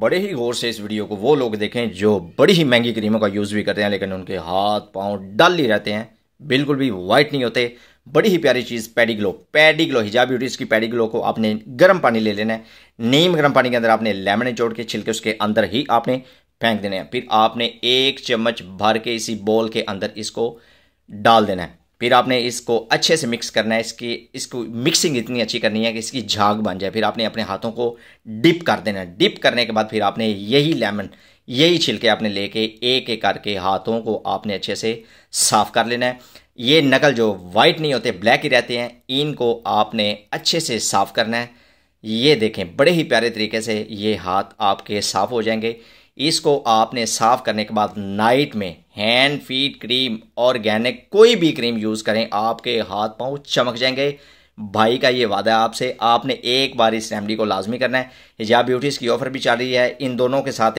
बड़े ही गौर से इस वीडियो को वो लोग देखें जो बड़ी ही महंगी क्रीमों का यूज़ भी करते हैं लेकिन उनके हाथ पाँव डल ही रहते हैं बिल्कुल भी वाइट नहीं होते बड़ी ही प्यारी चीज़ पैडिग्लो पैडिग्लो हिजाब ब्यूटीज की पैडिग्लो को आपने गर्म पानी ले लेना है नीम गर्म पानी के अंदर आपने लेमन निचोड़ के छिलके उसके अंदर ही आपने फेंक देने हैं फिर आपने एक चम्मच भर के इसी बॉल के अंदर इसको डाल देना है फिर आपने इसको अच्छे से मिक्स करना है इसकी इसको मिक्सिंग इतनी अच्छी करनी है कि इसकी झाग बन जाए फिर आपने अपने हाथों को डिप कर देना है डिप करने के बाद फिर आपने यही लेमन यही छिलके आपने लेके एक एक करके हाथों को आपने अच्छे से साफ़ कर लेना है ये नकल जो वाइट नहीं होते ब्लैक ही रहते हैं इनको आपने अच्छे से साफ़ करना है ये देखें बड़े ही प्यारे तरीके से ये हाथ आपके साफ़ हो जाएंगे इसको आपने साफ़ करने के बाद नाइट में हैंड फीट क्रीम ऑर्गेनिक कोई भी क्रीम यूज़ करें आपके हाथ पाँव चमक जाएंगे भाई का ये वादा है आपसे आपने एक बार इस फैमिली को लाजमी करना है हिजाब ब्यूटीज़ की ऑफर भी चल रही है इन दोनों के साथ